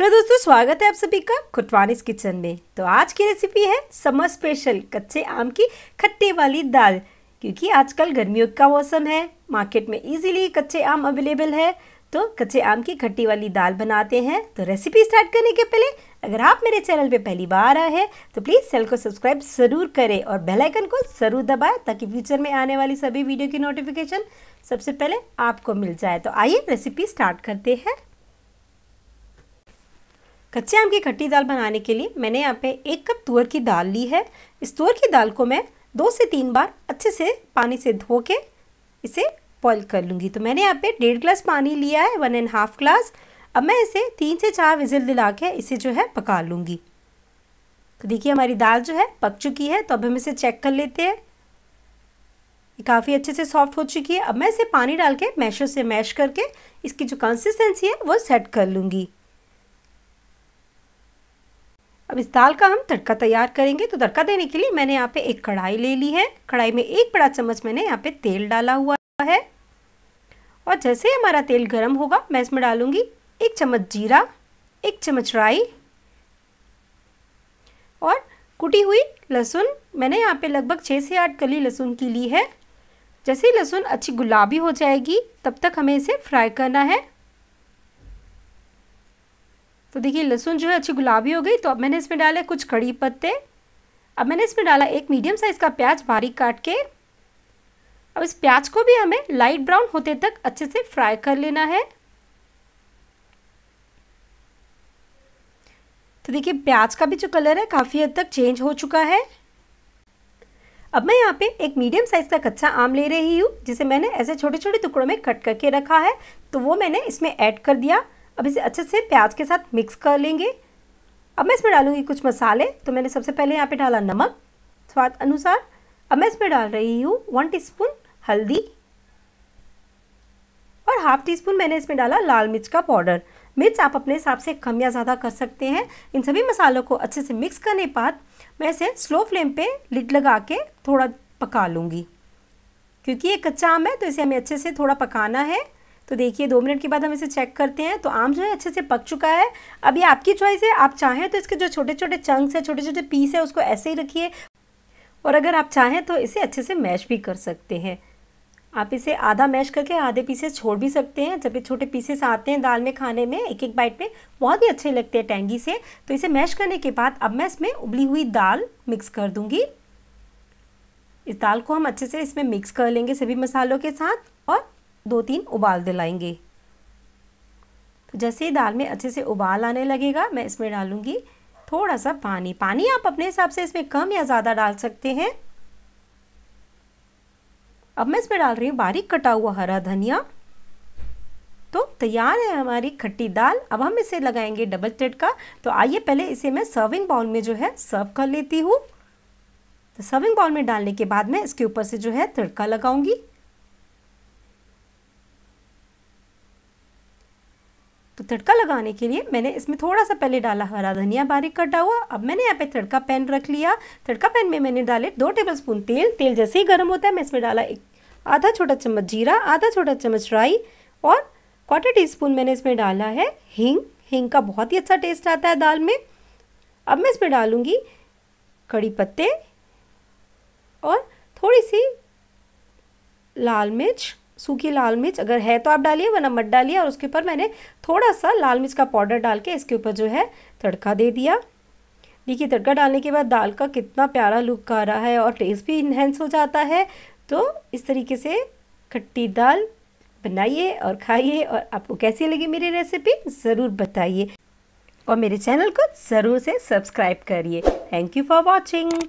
hello दोस्तों स्वागत है आप सभी का खुटवानीस किचन में तो आज की रेसिपी है समर स्पेशल कच्चे आम की खट्टे वाली दाल क्योंकि आजकल गर्मियों का मौसम है मार्केट में इजीली कच्चे आम अवेलेबल है तो कच्चे आम की खट्टी वाली दाल बनाते हैं तो रेसिपी स्टार्ट करने के पहले अगर आप मेरे चैनल पे पहली बार आए हैं तो प्लीज़ चैनल को सब्सक्राइब ज़रूर करें और बेल आइकन को ज़रूर दबाएं ताकि फ्यूचर में आने वाली सभी वीडियो की नोटिफिकेशन सबसे पहले आपको मिल जाए तो आइए रेसिपी स्टार्ट करते हैं कच्चे आम की खट्टी दाल बनाने के लिए मैंने यहाँ पे एक कप तुअर की दाल ली है इस तुअर की दाल को मैं दो से तीन बार अच्छे से पानी से धो के इसे बॉयल कर लूँगी तो मैंने यहाँ पे डेढ़ ग्लास पानी लिया है वन एंड हाफ ग्लास अब मैं इसे तीन से चार विजिल दिला के इसे जो है पका लूँगी तो देखिए हमारी दाल जो है पक चुकी है तो अब हम इसे चेक कर लेते हैं ये काफ़ी अच्छे से सॉफ्ट हो चुकी है अब मैं इसे पानी डाल के मैशर से मैश करके इसकी जो कंसिस्टेंसी है वो सेट कर लूँगी अब इस दाल का हम तड़का तैयार करेंगे तो तड़का देने के लिए मैंने यहाँ पे एक कढ़ाई ले ली है कढ़ाई में एक बड़ा चम्मच मैंने यहाँ पे तेल डाला हुआ है और जैसे हमारा तेल गर्म होगा मैं इसमें डालूंगी एक चम्मच जीरा एक चम्मच राई और कुटी हुई लहसुन मैंने यहाँ पे लगभग छः से आठ कली लहसुन की ली है जैसे ही लहसुन अच्छी गुलाबी हो जाएगी तब तक हमें इसे फ्राई करना है तो देखिए लहसुन जो है अच्छी गुलाबी हो गई तो अब मैंने इसमें डाला कुछ कड़ी पत्ते अब मैंने इसमें डाला एक मीडियम साइज़ का प्याज बारीक काट के अब इस प्याज को भी हमें लाइट ब्राउन होते तक अच्छे से फ्राई कर लेना है तो देखिए प्याज का भी जो कलर है काफ़ी हद तक चेंज हो चुका है अब मैं यहाँ पे एक मीडियम साइज़ का कच्चा आम ले रही हूँ जिसे मैंने ऐसे छोटे छोटे टुकड़ों में कट करके रखा है तो वो मैंने इसमें ऐड कर दिया अब इसे अच्छे से प्याज के साथ मिक्स कर लेंगे अब मैं इसमें डालूंगी कुछ मसाले तो मैंने सबसे पहले यहाँ पे डाला नमक स्वाद अनुसार अब मैं इसमें डाल रही हूँ वन टीस्पून हल्दी और हाफ टी स्पून मैंने इसमें डाला लाल मिर्च का पाउडर मिर्च आप अपने हिसाब से कम या ज़्यादा कर सकते हैं इन सभी मसालों को अच्छे से मिक्स करने के बाद मैं इसे स्लो फ्लेम पे लिड लगा के थोड़ा पका लूँगी क्योंकि ये कच्चा आम है तो इसे हमें अच्छे से थोड़ा पकाना है तो देखिए दो मिनट के बाद हम इसे चेक करते हैं तो आम जो है अच्छे से पक चुका है अब ये आपकी चॉइस है आप चाहें तो इसके जो छोटे छोटे चंक्स हैं छोटे छोटे पीस है उसको ऐसे ही रखिए और अगर आप चाहें तो इसे अच्छे से मैश भी कर सकते हैं आप इसे आधा मैश करके आधे पीसेस छोड़ भी सकते हैं जब ये छोटे पीसेस आते हैं दाल में खाने में एक एक बाइट में बहुत ही अच्छे लगते हैं टेंगी से तो इसे मैश करने के बाद अब मैं इसमें उबली हुई दाल मिक्स कर दूंगी इस दाल को हम अच्छे से इसमें मिक्स कर लेंगे सभी मसालों के साथ और दो तीन उबाल दिलाएंगे तो जैसे ही दाल में अच्छे से उबाल आने लगेगा मैं इसमें डालूँगी थोड़ा सा पानी पानी आप अपने हिसाब से इसमें कम या ज़्यादा डाल सकते हैं अब मैं इसमें डाल रही हूँ बारीक कटा हुआ हरा धनिया तो तैयार है हमारी खट्टी दाल अब हम इसे लगाएंगे डबल टेड का तो आइए पहले इसे मैं सर्विंग बाउल में जो है सर्व कर लेती हूँ तो सर्विंग बाउल में डालने के बाद मैं इसके ऊपर से जो है तड़का लगाऊंगी तड़का लगाने के लिए मैंने इसमें थोड़ा सा पहले डाला हरा धनिया बारीक कटा हुआ अब मैंने यहाँ पे तड़का पैन रख लिया तड़का पैन में मैंने डाले दो टेबल स्पून तेल तेल जैसे ही गर्म होता है मैं इसमें डाला एक आधा छोटा चम्मच जीरा आधा छोटा चम्मच राई और क्वार्टर टी स्पून मैंने इसमें डाला है हींग हींग का बहुत ही अच्छा टेस्ट आता है दाल में अब मैं इसमें डालूँगी कड़ी पत्ते और थोड़ी सी लाल मिर्च सूखी लाल मिर्च अगर है तो आप डालिए वरना मत डालिए और उसके ऊपर मैंने थोड़ा सा लाल मिर्च का पाउडर डाल के इसके ऊपर जो है तड़का दे दिया देखिए तड़का डालने के बाद दाल का कितना प्यारा लुक आ रहा है और टेस्ट भी इन्हेंस हो जाता है तो इस तरीके से खट्टी दाल बनाइए और खाइए और आपको कैसी लगी मेरी रेसिपी ज़रूर बताइए और मेरे चैनल को ज़रूर से सब्सक्राइब करिए थैंक यू फॉर वॉचिंग